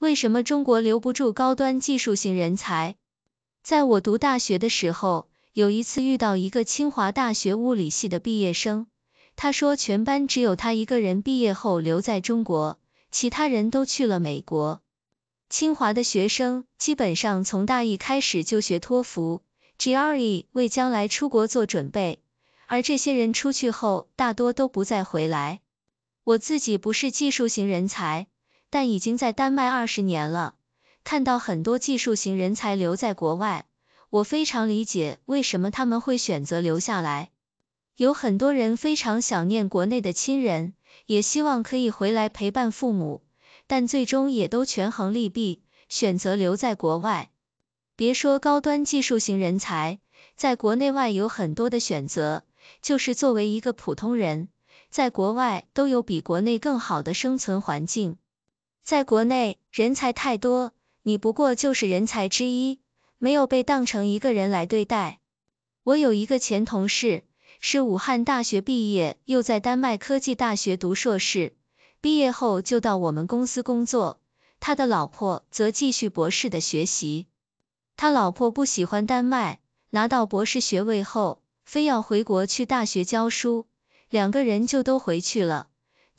为什么中国留不住高端技术型人才？在我读大学的时候，有一次遇到一个清华大学物理系的毕业生，他说全班只有他一个人毕业后留在中国，其他人都去了美国。清华的学生基本上从大一开始就学托福、GRE，为将来出国做准备，而这些人出去后大多都不再回来。我自己不是技术型人才。但已经在丹麦二十年了，看到很多技术型人才留在国外，我非常理解为什么他们会选择留下来。有很多人非常想念国内的亲人，也希望可以回来陪伴父母，但最终也都权衡利弊，选择留在国外。别说高端技术型人才，在国内外有很多的选择，就是作为一个普通人，在国外都有比国内更好的生存环境。在国内，人才太多，你不过就是人才之一，没有被当成一个人来对待。我有一个前同事，是武汉大学毕业，又在丹麦科技大学读硕士，毕业后就到我们公司工作。他的老婆则继续博士的学习。他老婆不喜欢丹麦，拿到博士学位后，非要回国去大学教书，两个人就都回去了。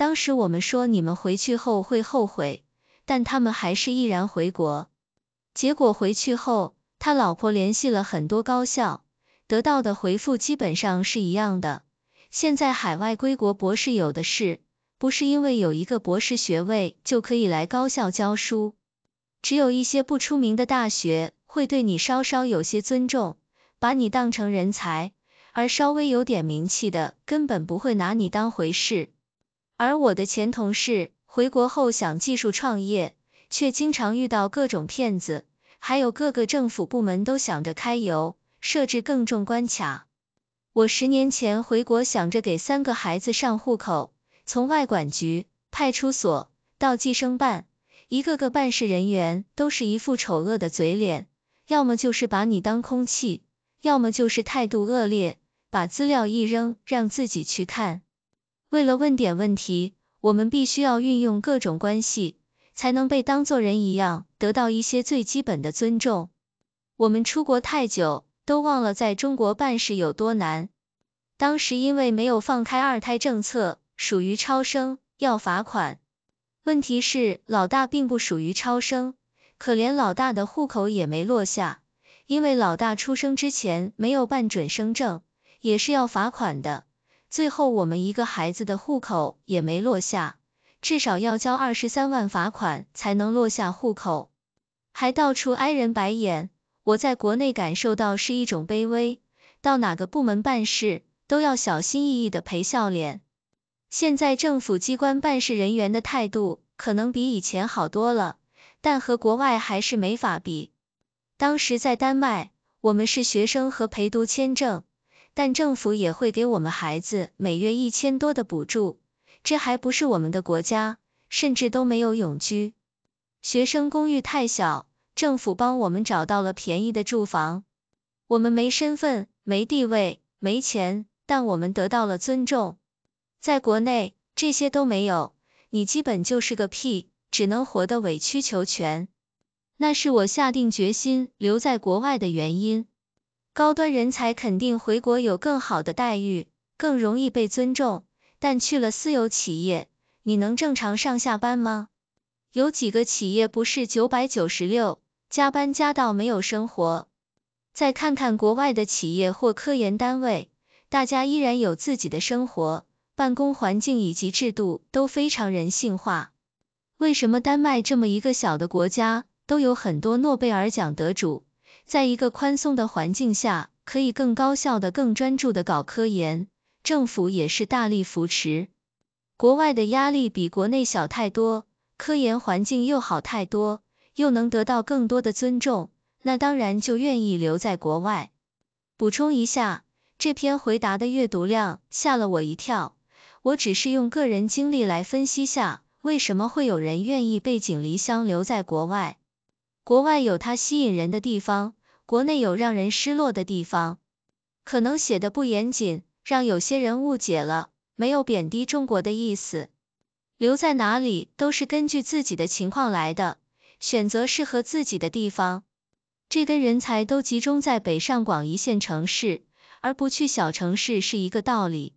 当时我们说你们回去后会后悔，但他们还是毅然回国。结果回去后，他老婆联系了很多高校，得到的回复基本上是一样的。现在海外归国博士有的是，不是因为有一个博士学位就可以来高校教书，只有一些不出名的大学会对你稍稍有些尊重，把你当成人才，而稍微有点名气的，根本不会拿你当回事。而我的前同事回国后想技术创业，却经常遇到各种骗子，还有各个政府部门都想着开油，设置更重关卡。我十年前回国想着给三个孩子上户口，从外管局、派出所到计生办，一个个办事人员都是一副丑恶的嘴脸，要么就是把你当空气，要么就是态度恶劣，把资料一扔，让自己去看。为了问点问题，我们必须要运用各种关系，才能被当作人一样，得到一些最基本的尊重。我们出国太久，都忘了在中国办事有多难。当时因为没有放开二胎政策，属于超生，要罚款。问题是老大并不属于超生，可连老大的户口也没落下，因为老大出生之前没有办准生证，也是要罚款的。最后，我们一个孩子的户口也没落下，至少要交二十三万罚款才能落下户口，还到处挨人白眼。我在国内感受到是一种卑微，到哪个部门办事都要小心翼翼的陪笑脸。现在政府机关办事人员的态度可能比以前好多了，但和国外还是没法比。当时在丹麦，我们是学生和陪读签证。但政府也会给我们孩子每月一千多的补助，这还不是我们的国家，甚至都没有永居。学生公寓太小，政府帮我们找到了便宜的住房。我们没身份，没地位，没钱，但我们得到了尊重。在国内，这些都没有，你基本就是个屁，只能活得委曲求全。那是我下定决心留在国外的原因。高端人才肯定回国有更好的待遇，更容易被尊重，但去了私有企业，你能正常上下班吗？有几个企业不是九百九十六，加班加到没有生活？再看看国外的企业或科研单位，大家依然有自己的生活，办公环境以及制度都非常人性化。为什么丹麦这么一个小的国家，都有很多诺贝尔奖得主？在一个宽松的环境下，可以更高效的、更专注的搞科研。政府也是大力扶持，国外的压力比国内小太多，科研环境又好太多，又能得到更多的尊重，那当然就愿意留在国外。补充一下，这篇回答的阅读量吓了我一跳。我只是用个人经历来分析下，为什么会有人愿意背井离乡留在国外。国外有它吸引人的地方。国内有让人失落的地方，可能写的不严谨，让有些人误解了，没有贬低中国的意思。留在哪里都是根据自己的情况来的，选择适合自己的地方，这跟人才都集中在北上广一线城市，而不去小城市是一个道理。